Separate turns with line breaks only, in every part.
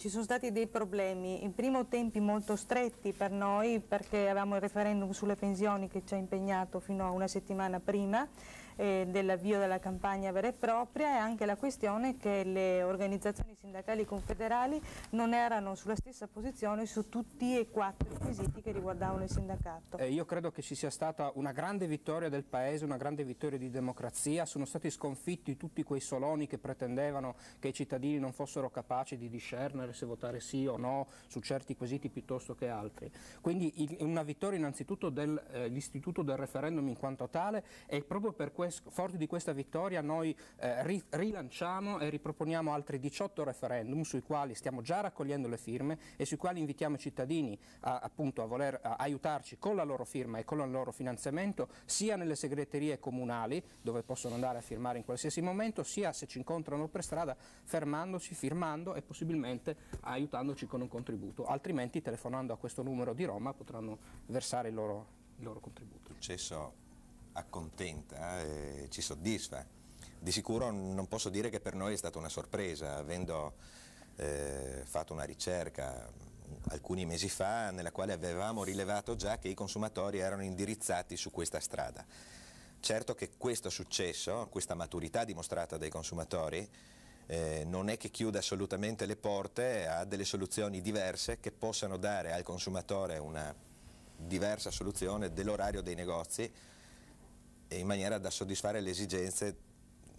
ci sono stati dei problemi, in primo tempi molto stretti per noi perché avevamo il referendum sulle pensioni che ci ha impegnato fino a una settimana prima eh, dell'avvio della campagna vera e propria e anche la questione che le organizzazioni sindacali confederali non erano sulla stessa posizione su tutti e quattro i quesiti che riguardavano il sindacato.
Eh, io credo che ci sia stata una grande vittoria del Paese, una grande vittoria di democrazia, sono stati sconfitti tutti quei soloni che pretendevano che i cittadini non fossero capaci di discernere se votare sì o no su certi quesiti piuttosto che altri. Quindi il, una vittoria innanzitutto dell'istituto eh, del referendum in quanto tale e proprio per questo forti di questa vittoria noi eh, ri rilanciamo e riproponiamo altri 18 referendum sui quali stiamo già raccogliendo le firme e sui quali invitiamo i cittadini a, appunto, a voler a aiutarci con la loro firma e con il loro finanziamento sia nelle segreterie comunali dove possono andare a firmare in qualsiasi momento sia se ci incontrano per strada fermandosi, firmando e possibilmente aiutandoci con un contributo altrimenti telefonando a questo numero di Roma potranno versare il loro,
il loro contributo. Cesso accontenta, eh, ci soddisfa. Di sicuro non posso dire che per noi è stata una sorpresa, avendo eh, fatto una ricerca alcuni mesi fa nella quale avevamo rilevato già che i consumatori erano indirizzati su questa strada. Certo che questo successo, questa maturità dimostrata dai consumatori, eh, non è che chiuda assolutamente le porte a delle soluzioni diverse che possano dare al consumatore una diversa soluzione dell'orario dei negozi in maniera da soddisfare le esigenze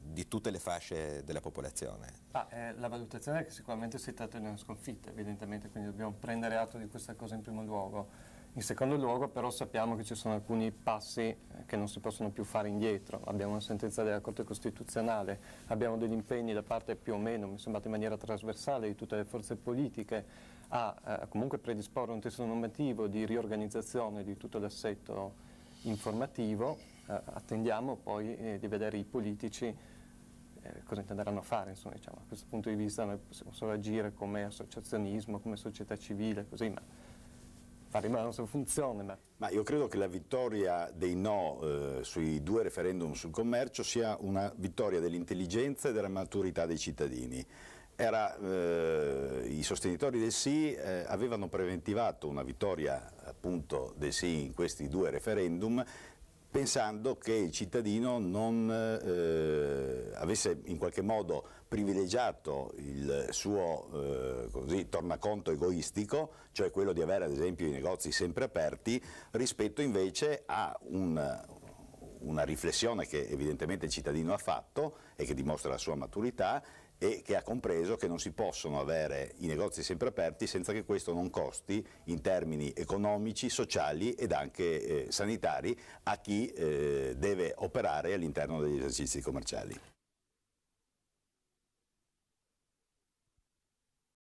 di tutte le fasce della popolazione.
Ah, eh, la valutazione è che sicuramente si tratta di una sconfitta, evidentemente, quindi dobbiamo prendere atto di questa cosa in primo luogo. In secondo luogo però sappiamo che ci sono alcuni passi eh, che non si possono più fare indietro, abbiamo una sentenza della Corte Costituzionale, abbiamo degli impegni da parte più o meno, mi sembrate in maniera trasversale, di tutte le forze politiche a eh, comunque predisporre un testo normativo di riorganizzazione di tutto l'assetto informativo, eh, attendiamo poi eh, di vedere i politici eh, cosa intenderanno fare, insomma, diciamo, da questo punto di vista noi possiamo solo agire come associazionismo, come società civile, così, ma faremo la nostra funzione. Ma... ma... io credo che la
vittoria
dei no
eh, sui due referendum sul commercio sia una vittoria dell'intelligenza e della maturità dei cittadini. Era, eh, I sostenitori del sì eh, avevano preventivato una vittoria appunto, del sì in questi due referendum pensando che il cittadino non eh, avesse in qualche modo privilegiato il suo eh, così, tornaconto egoistico, cioè quello di avere ad esempio i negozi sempre aperti, rispetto invece a un una riflessione che evidentemente il cittadino ha fatto e che dimostra la sua maturità e che ha compreso che non si possono avere i negozi sempre aperti senza che questo non costi in termini economici, sociali ed anche eh, sanitari a chi eh, deve operare all'interno degli esercizi commerciali.